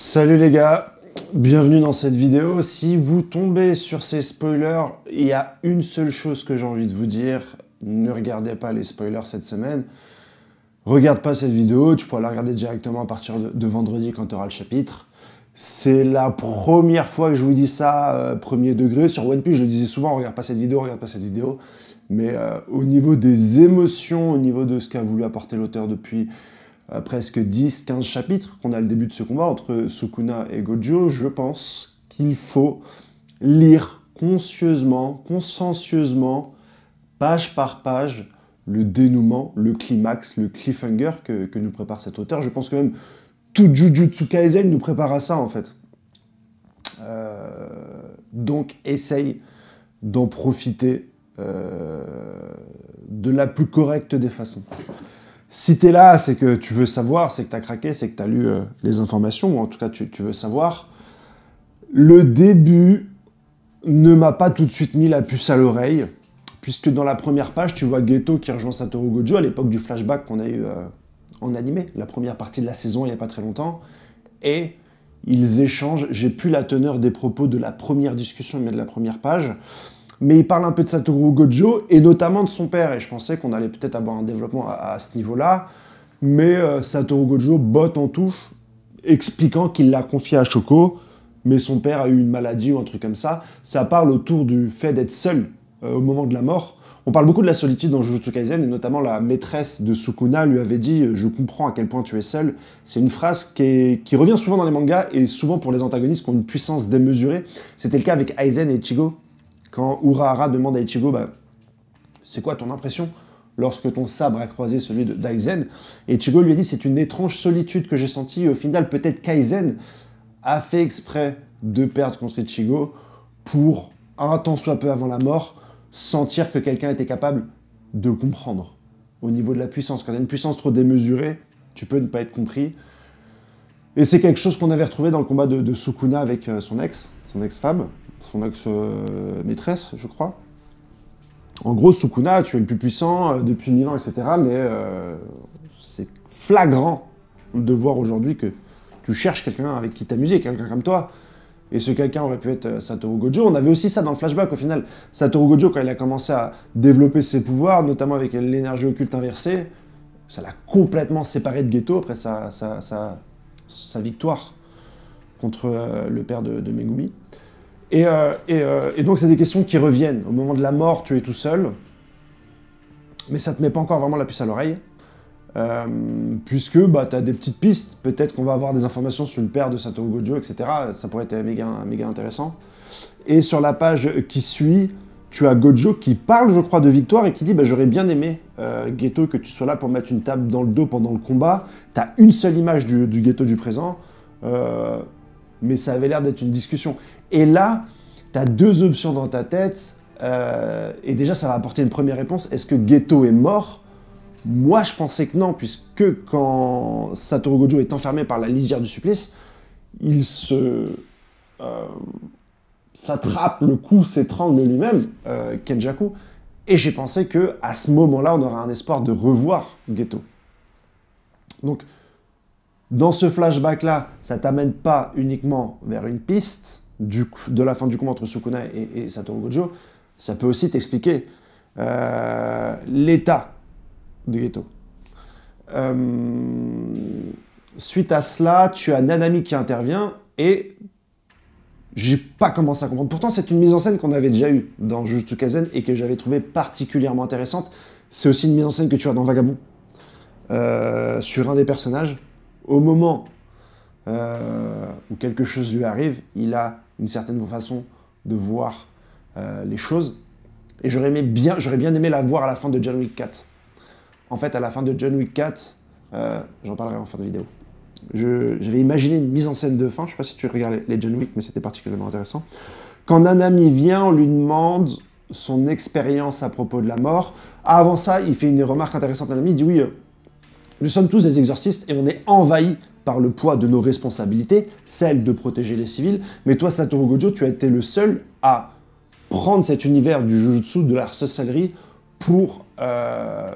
Salut les gars, bienvenue dans cette vidéo. Si vous tombez sur ces spoilers, il y a une seule chose que j'ai envie de vous dire. Ne regardez pas les spoilers cette semaine. Regarde pas cette vidéo, tu pourras la regarder directement à partir de, vendredi quand tu auras le chapitre. C'est la première fois que je vous dis ça, euh, premier degré. Sur One Piece, je le disais souvent, regarde pas cette vidéo, regarde pas cette vidéo. Mais euh, au niveau des émotions, au niveau de ce qu'a voulu apporter l'auteur depuis, euh, presque 10-15 chapitres qu'on a le début de ce combat entre Sukuna et Gojo, je pense qu'il faut lire conscieusement, consciencieusement, page par page, le dénouement, le climax, le cliffhanger que, nous prépare cet auteur. Je pense que même tout Jujutsu Kaisen nous prépare à ça, en fait. Euh, donc, essaye d'en profiter euh, de la plus correcte des façons si tu es là, c'est que tu veux savoir, c'est que tu as craqué, c'est que tu as lu euh, les informations, ou en tout cas tu, veux savoir. Le début ne m'a pas tout de suite mis la puce à l'oreille, puisque dans la première page, tu vois Ghetto qui rejoint Satoru Gojo à l'époque du flashback qu'on a eu euh, en animé, la première partie de la saison il n'y a pas très longtemps, et ils échangent, j'ai plus la teneur des propos de la première discussion, mais de la première page, mais il parle un peu de Satoru Gojo et notamment de son père. Et je pensais qu'on allait peut-être avoir un développement à, ce niveau-là. Mais euh, Satoru Gojo botte en touche, expliquant qu'il l'a confié à Shoko, mais son père a eu une maladie ou un truc comme ça. Ça parle autour du fait d'être seul euh, au moment de la mort. On parle beaucoup de la solitude dans Jujutsu Kaisen, et notamment la maîtresse de Sukuna lui avait dit euh, « Je comprends à quel point tu es seul ». C'est une phrase qui, revient souvent dans les mangas, et souvent pour les antagonistes qui ont une puissance démesurée. C'était le cas avec Aizen et Chigo. Quand Urahara demande à Ichigo, bah, c'est quoi ton impression lorsque ton sabre a croisé celui de Daizen Et Ichigo lui a dit, c'est une étrange solitude que j'ai sentie, au final, peut-être Kaizen a fait exprès de perdre contre Ichigo pour, un temps soit peu avant la mort, sentir que quelqu'un était capable de comprendre au niveau de la puissance. Quand tu a une puissance trop démesurée, tu peux ne pas être compris. Et c'est quelque chose qu'on avait retrouvé dans le combat de, de Sukuna avec euh, son ex, son ex-femme son axe euh, maîtresse, je crois. En gros, Sukuna, tu es le plus puissant euh, depuis 1000 ans, etc. Mais euh, c'est flagrant de voir aujourd'hui que tu cherches quelqu'un avec qui t'amuser, quelqu'un comme toi. Et ce quelqu'un aurait pu être Satoru Gojo. On avait aussi ça dans le flashback au final. Satoru Gojo, quand il a commencé à développer ses pouvoirs, notamment avec l'énergie occulte inversée, ça l'a complètement séparé de Ghetto après sa, victoire contre le père de Megumi. Euh, euh, et, donc, c'est des questions qui reviennent. Au moment de la mort, tu es tout seul, mais ça ne te met pas encore vraiment la puce à l'oreille, euh, puisque bah, tu as des petites pistes. Peut-être qu'on va avoir des informations sur le père de Sato Gojo, etc. Ça pourrait être méga, intéressant. Et sur la page qui suit, tu as Gojo qui parle, je crois, de victoire et qui dit bah, J'aurais bien aimé, euh, Ghetto, que tu sois là pour mettre une table dans le dos pendant le combat. Tu as une seule image du, Ghetto du présent mais ça avait l'air d'être une discussion. Et là, tu as deux options dans ta tête, euh, et déjà ça va apporter une première réponse. Est-ce que Ghetto est mort Moi je pensais que non, puisque quand Satoru Gojo est enfermé par la lisière du supplice, il se... Euh, s'attrape le cou, s'étrangle lui-même, euh, Kenjaku, et j'ai pensé que à ce moment-là, on aurait un espoir de revoir Ghetto. Donc, dans ce flashback-là, ça t'amène pas uniquement vers une piste de la fin du combat entre Sukuna et, Satoru Gojo, ça peut aussi t'expliquer euh, l'état de Ghetto. Euh, suite à cela, tu as Nanami qui intervient et j'ai pas commencé à comprendre. Pourtant, c'est une mise en scène qu'on avait déjà eue dans Jujutsu Kaisen et que j'avais trouvée particulièrement intéressante. C'est aussi une mise en scène que tu as dans Vagabond, euh, sur un des personnages au moment euh, où quelque chose lui arrive, il a une certaine façon de voir euh, les choses. Et j'aurais bien, bien aimé la voir à la fin de John Wick 4. En fait, à la fin de John Wick 4, euh, j'en parlerai en fin de vidéo. J'avais imaginé une mise en scène de fin, je ne sais pas si tu regardais les John Wick, mais c'était particulièrement intéressant. Quand un ami vient, on lui demande son expérience à propos de la mort. Avant ça, il fait une remarque intéressante à un ami, dit oui, nous sommes tous des exorcistes et on est envahis par le poids de nos responsabilités, celle de protéger les civils. Mais toi, Satoru Gojo, tu as été le seul à prendre cet univers du jujutsu, de la sorcellerie, pour euh,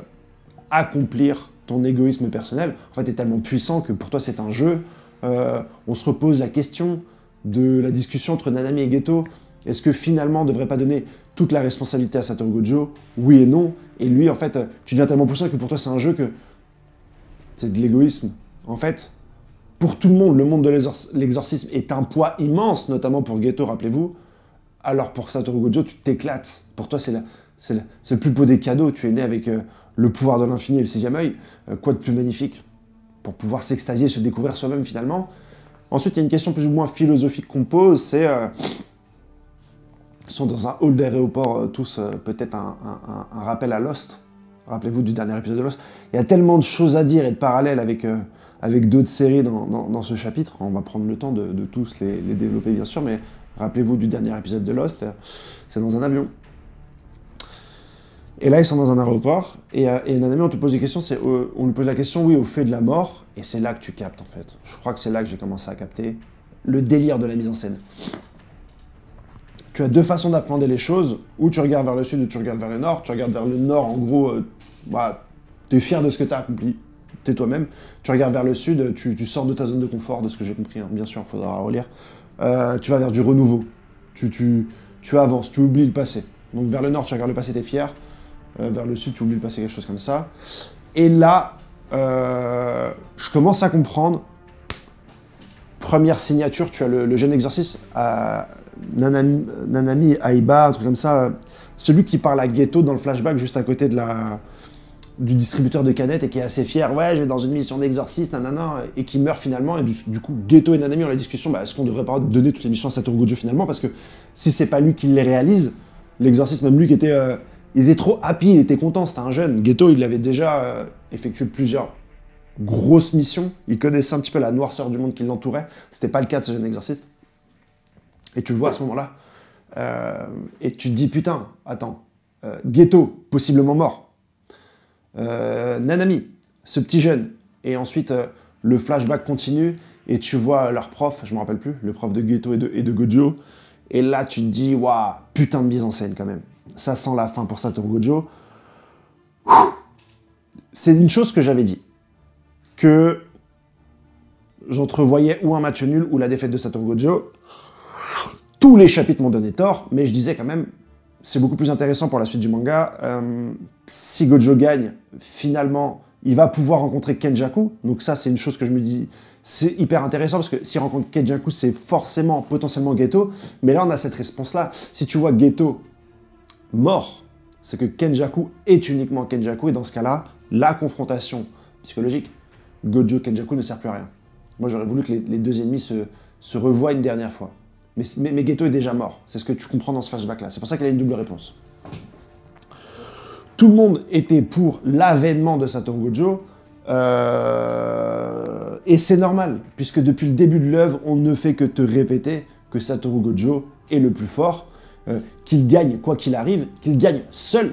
accomplir ton égoïsme personnel. En fait, tu es tellement puissant que pour toi, c'est un jeu. Euh, on se repose la question de la discussion entre Nanami et Ghetto. Est-ce que finalement, on ne devrait pas donner toute la responsabilité à Satoru Gojo Oui et non. Et lui, en fait, tu deviens tellement puissant que pour toi, c'est un jeu que c'est de l'égoïsme. En fait, pour tout le monde, le monde de l'exorcisme est un poids immense, notamment pour Ghetto, rappelez-vous. Alors pour Satoru Gojo, tu t'éclates. Pour toi, c'est le plus beau des cadeaux. Tu es né avec euh, le pouvoir de l'infini et le sixième œil. Euh, quoi de plus magnifique Pour pouvoir s'extasier, se découvrir soi-même finalement. Ensuite, il y a une question plus ou moins philosophique qu'on pose, c'est... ils euh, sont dans un hall d'aéroport, tous peut-être un rappel à Lost Rappelez-vous du dernier épisode de Lost. Il y a tellement de choses à dire et de parallèles avec, euh, avec d'autres séries dans, ce chapitre. On va prendre le temps de, tous les, développer, bien sûr, mais rappelez-vous du dernier épisode de Lost. C'est dans un avion. Et là, ils sont dans un aéroport. Et, euh, et Nanami, on te pose des questions. Euh, on nous pose la question, oui, au fait de la mort. Et c'est là que tu captes, en fait. Je crois que c'est là que j'ai commencé à capter le délire de la mise en scène tu as deux façons d'apprendre les choses. Ou tu regardes vers le sud, ou tu regardes vers le nord. Tu regardes vers le nord, en gros, euh, bah, tu es fier de ce que tu as accompli. T'es toi-même. Tu regardes vers le sud, tu, sors de ta zone de confort, de ce que j'ai compris, hein. bien sûr, il faudra relire. Euh, tu vas vers du renouveau. Tu, avances, tu oublies le passé. Donc vers le nord, tu regardes le passé, es fier. Euh, vers le sud, tu oublies le passé, quelque chose comme ça. Et là, je commence à comprendre. Première signature, tu as le, le jeune exercice à, Nanami, Aiba, un truc comme ça. Celui qui parle à Ghetto dans le flashback juste à côté de la, du distributeur de canettes et qui est assez fier, ouais, je vais dans une mission d'exorciste, nanana, et qui meurt finalement. Et du, coup, Ghetto et Nanami ont la discussion, bah, est-ce qu'on devrait pas donner toutes les missions à Satoru Gojo finalement Parce que si c'est pas lui qui les réalise, l'exorciste, même lui qui était, euh, il était trop happy, il était content, c'était un jeune. Ghetto, il avait déjà euh, effectué plusieurs grosses missions, il connaissait un petit peu la noirceur du monde qui l'entourait, c'était pas le cas de ce jeune exorciste. Et tu le vois à ce moment-là. Euh, et tu te dis, putain, attends, euh, Ghetto, possiblement mort. Euh, Nanami, ce petit jeune. Et ensuite, le flashback continue et tu vois leur prof, je me rappelle plus, le prof de Ghetto et de, et de Gojo. Et là, tu te dis, waouh, putain de mise en scène quand même. Ça sent la fin pour Satoru Gojo. C'est une chose que j'avais dit. Que j'entrevoyais ou un match nul ou la défaite de Satoru Gojo tous les chapitres m'ont donné tort, mais je disais quand même, c'est beaucoup plus intéressant pour la suite du manga. Euh, si Gojo gagne, finalement, il va pouvoir rencontrer Kenjaku. Donc ça, c'est une chose que je me dis, c'est hyper intéressant parce que s'il rencontre Kenjaku, c'est forcément potentiellement Ghetto. Mais là, on a cette réponse-là. Si tu vois Ghetto mort, c'est que Kenjaku est uniquement Kenjaku. Et dans ce cas-là, la confrontation psychologique, Gojo-Kenjaku ne sert plus à rien. Moi, j'aurais voulu que les, deux ennemis se, se revoient une dernière fois. Mais, mais, Ghetto est déjà mort. C'est ce que tu comprends dans ce flashback-là. C'est pour ça qu'elle a une double réponse. Tout le monde était pour l'avènement de Satoru Gojo. Euh, et c'est normal, puisque depuis le début de l'œuvre, on ne fait que te répéter que Satoru Gojo est le plus fort, euh, qu'il gagne quoi qu'il arrive, qu'il gagne seul.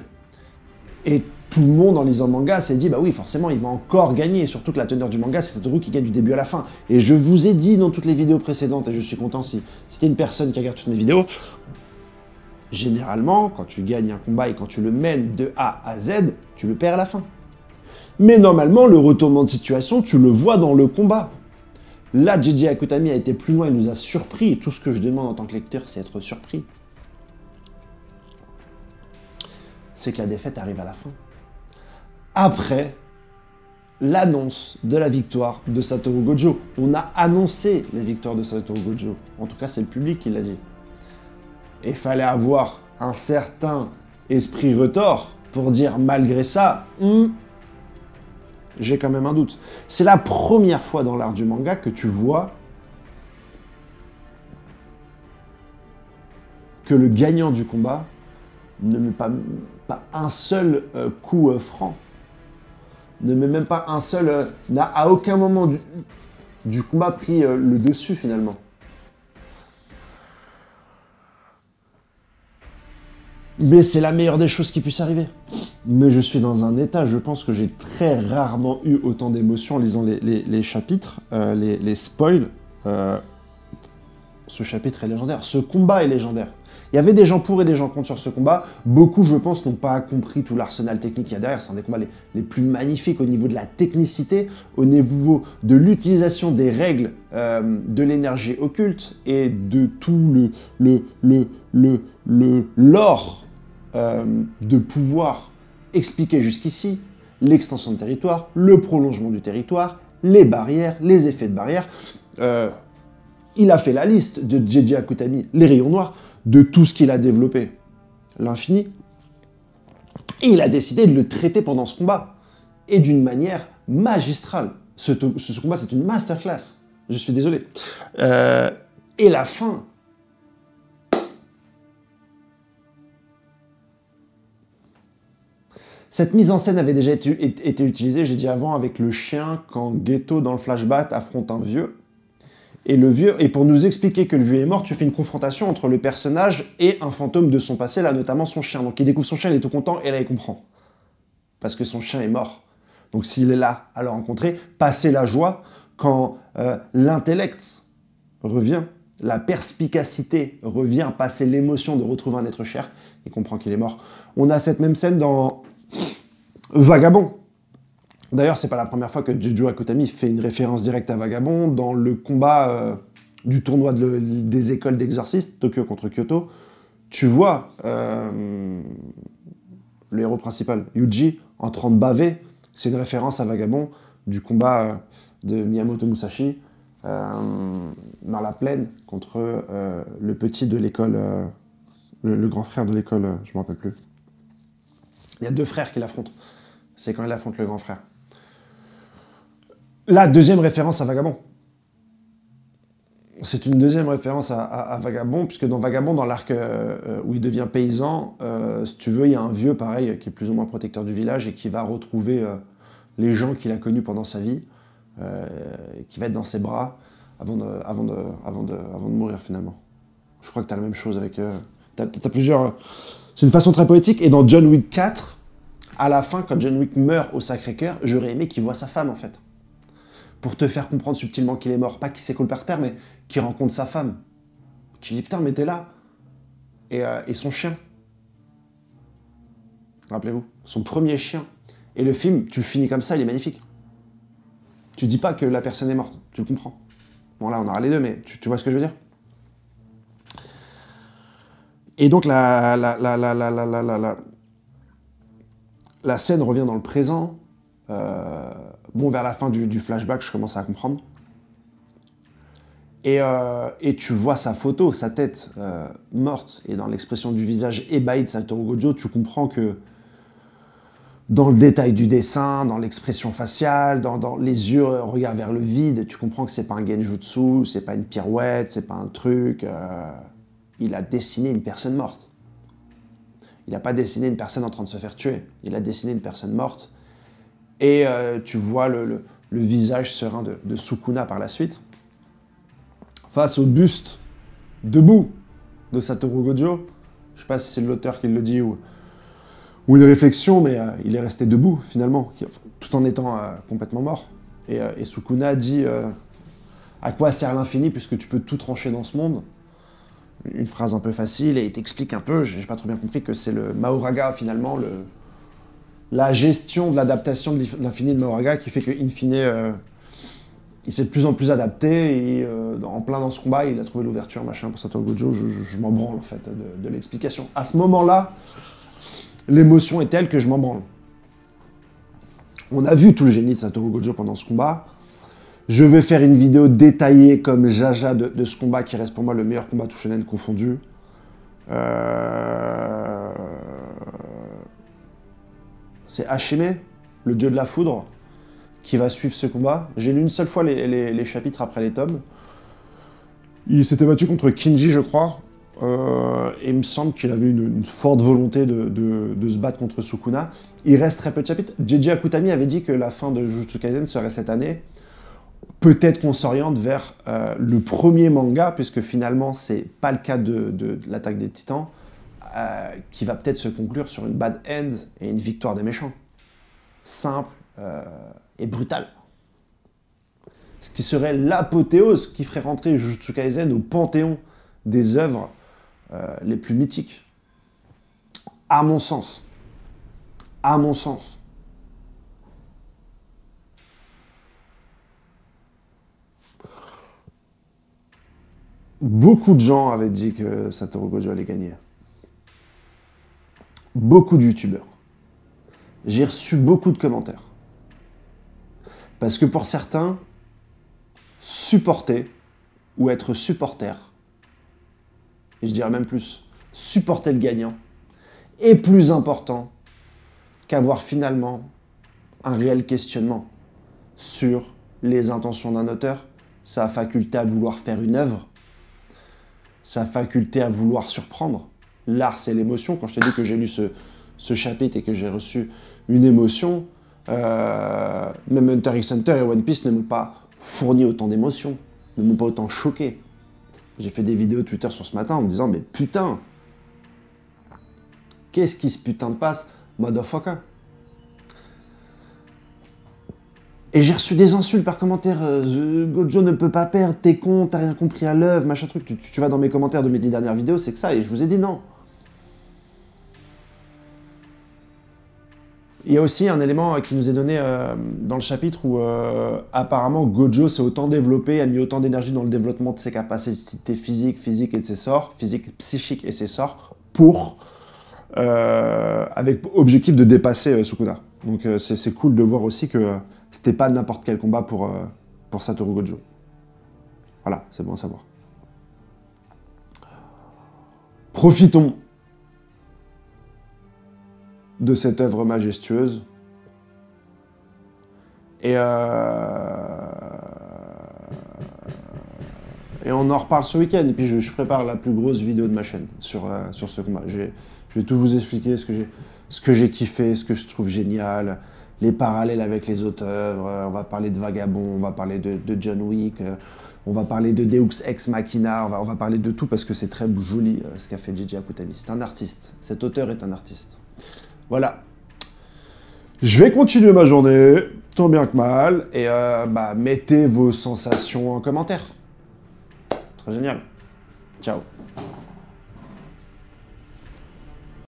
Et tout le monde en lisant le manga s'est dit bah oui forcément il va encore gagner surtout que la teneur du manga c'est cette qui gagne du début à la fin et je vous ai dit dans toutes les vidéos précédentes et je suis content si c'était une personne qui regarde toutes mes vidéos généralement quand tu gagnes un combat et quand tu le mènes de A à Z tu le perds à la fin mais normalement le retournement de situation tu le vois dans le combat là JJ Akutami a été plus loin il nous a surpris tout ce que je demande en tant que lecteur c'est être surpris c'est que la défaite arrive à la fin après l'annonce de la victoire de Satoru Gojo. On a annoncé les victoire de Satoru Gojo. En tout cas, c'est le public qui l'a dit. Et fallait avoir un certain esprit retort pour dire malgré ça, hmm, j'ai quand même un doute. C'est la première fois dans l'art du manga que tu vois que le gagnant du combat ne met pas un seul euh, coup euh, franc ne met même pas un seul, euh, n'a à aucun moment du, combat pris euh, le dessus finalement. Mais c'est la meilleure des choses qui puisse arriver. Mais je suis dans un état, je pense que j'ai très rarement eu autant d'émotions en lisant les, chapitres, euh, les, spoils. ce chapitre est légendaire, ce combat est légendaire. Il y avait des gens pour et des gens contre sur ce combat. Beaucoup, je pense, n'ont pas compris tout l'arsenal technique qu'il y a derrière. C'est un des combats les, plus magnifiques au niveau de la technicité, au niveau de l'utilisation des règles euh, de l'énergie occulte et de tout le le le le l'or euh, de pouvoir expliquer jusqu'ici, l'extension de territoire, le prolongement du territoire, les barrières, les effets de barrières. Euh, il a fait la liste de JJ Akutami, les rayons noirs de tout ce qu'il a développé, l'infini, il a décidé de le traiter pendant ce combat, et d'une manière magistrale. Ce, combat, c'est une masterclass. Je suis désolé. Euh, et la fin. Cette mise en scène avait déjà été, été utilisée, j'ai dit avant, avec le chien quand Ghetto dans le flashback affronte un vieux et le vieux. Et pour nous expliquer que le vieux est mort, tu fais une confrontation entre le personnage et un fantôme de son passé, là notamment son chien. Donc il découvre son chien, il est tout content, et là il comprend. Parce que son chien est mort. Donc s'il est là à le rencontrer, passer la joie quand euh, l'intellect revient, la perspicacité revient, passer l'émotion de retrouver un être cher, il comprend qu'il est mort. On a cette même scène dans Vagabond, D'ailleurs, c'est pas la première fois que Juju Akutami fait une référence directe à Vagabond dans le combat euh, du tournoi des écoles d'exorcistes, Tokyo contre Kyoto. Tu vois euh, le héros principal, Yuji, en train de baver. C'est une référence à Vagabond du combat euh, de Miyamoto Musashi dans la plaine contre le petit de l'école, le, grand frère de l'école, je me rappelle plus. Il y a deux frères qui l'affrontent. C'est quand il affronte le grand frère. La deuxième référence à Vagabond. C'est une deuxième référence à, Vagabond, puisque dans Vagabond, dans l'arc euh, euh, où il devient paysan, euh, si tu veux, il y a un vieux, pareil, qui est plus ou moins protecteur du village et qui va retrouver les gens qu'il a connus pendant sa vie, qui va être dans ses bras avant de, mourir finalement. Je crois que tu as la même chose avec... tu plusieurs... C'est une façon très poétique. Et dans John Wick 4, à la fin, quand John Wick meurt au Sacré-Cœur, j'aurais aimé qu'il voit sa femme, en fait pour te faire comprendre subtilement qu'il est mort, pas qu'il s'écoule par terre, mais qu'il rencontre sa femme. Tu dis putain, mais t'es là. Euh, et, son chien. Rappelez-vous, son premier chien. Et le film, tu le finis comme ça, il est magnifique. Tu dis pas que la personne est morte, tu le comprends. Bon, là, on aura les deux, mais tu, vois ce que je veux dire Et donc, la, la, la, la, la, la, la, scène revient dans le présent. Euh, bon, vers la fin du, flashback, je commence à comprendre. Et, euh, tu vois sa photo, sa tête euh, morte, et dans l'expression du visage ébahi de Satoru Gojo, tu comprends que dans le détail du dessin, dans l'expression faciale, dans, les yeux regard vers le vide, tu comprends que c'est pas un genjutsu, c'est pas une pirouette, c'est pas un truc. Euh, il a dessiné une personne morte. Il n'a pas dessiné une personne en train de se faire tuer. Il a dessiné une personne morte et euh, tu vois le, visage serein de, Sukuna par la suite. Face au buste debout de Satoru Gojo, je ne sais pas si c'est l'auteur qui le dit ou, une réflexion, mais euh, il est resté debout finalement, tout en étant euh, complètement mort. Et, Sukuna dit À quoi sert l'infini puisque tu peux tout trancher dans ce monde une phrase un peu facile et il t'explique un peu, je n'ai pas trop bien compris que c'est le Maoraga finalement, le, la gestion de l'adaptation de l'infini de Moraga qui fait que, in fine, euh, il s'est de plus en plus adapté et euh, en plein dans ce combat, il a trouvé l'ouverture, machin, pour Satoru Gojo. Je, je, m'en branle en fait de, l'explication. À ce moment-là, l'émotion est telle que je m'en branle. On a vu tout le génie de Satoru Gojo pendant ce combat. Je vais faire une vidéo détaillée comme Jaja de, ce combat qui reste pour moi le meilleur combat tout confondu. Euh, c'est le dieu de la foudre, qui va suivre ce combat. J'ai lu une seule fois les, chapitres après les tomes. Il s'était battu contre Kinji, je crois, euh, et il me semble qu'il avait une, forte volonté de, se battre contre Sukuna. Il reste très peu de chapitres. J.J. Akutami avait dit que la fin de Jujutsu Kaisen serait cette année. Peut-être qu'on s'oriente vers euh, le premier manga, puisque finalement, c'est pas le cas de l'attaque des titans. Euh, qui va peut-être se conclure sur une bad end et une victoire des méchants. Simple euh, et brutal. Ce qui serait l'apothéose qui ferait rentrer Jujutsu au panthéon des œuvres euh, les plus mythiques. À mon sens. À mon sens. Beaucoup de gens avaient dit que Satoru Gojo allait gagner beaucoup de youtubeurs. J'ai reçu beaucoup de commentaires. Parce que pour certains, supporter ou être supporter, et je dirais même plus, supporter le gagnant, est plus important qu'avoir finalement un réel questionnement sur les intentions d'un auteur, sa faculté à vouloir faire une œuvre, sa faculté à vouloir surprendre, L'art, c'est l'émotion. Quand je t'ai dit que j'ai lu ce, chapitre et que j'ai reçu une émotion, euh, même Hunter x et One Piece ne m'ont pas fourni autant d'émotions, ne m'ont pas autant choqué. J'ai fait des vidéos Twitter sur ce matin en me disant, mais putain, qu'est-ce qui se putain de passe, motherfucker Et j'ai reçu des insultes par commentaire. Euh, Gojo ne peut pas perdre, t'es con, t'as rien compris à l'œuvre, machin truc. Tu, vas dans mes commentaires de mes dix dernières vidéos, c'est que ça. Et je vous ai dit non. Il y a aussi un élément euh, qui nous est donné euh, dans le chapitre où apparemment Gojo s'est autant développé, a mis autant d'énergie dans le développement de ses capacités physiques, physiques et de ses sorts, physiques, psychiques et ses sorts, pour avec objectif de dépasser Sukuna. Donc c'est cool de voir aussi que c'était pas n'importe quel combat pour, euh, pour Satoru Gojo. Voilà, c'est bon à savoir. Profitons de cette œuvre majestueuse. Et, euh, et on en reparle ce week-end. Et puis je, prépare la plus grosse vidéo de ma chaîne sur, euh, sur ce combat. Je vais tout vous expliquer, ce que j'ai kiffé, ce que je trouve génial, les parallèles avec les autres euh, On va parler de Vagabond, on va parler de, John Wick, euh, on va parler de Deux Ex Machina, on va, parler de tout parce que c'est très joli euh, ce qu'a fait Gigi Akutami. C'est un artiste. Cet auteur est un artiste. Voilà. Je vais continuer ma journée, tant bien que mal, et bah, mettez vos sensations en commentaire. Très génial. Ciao.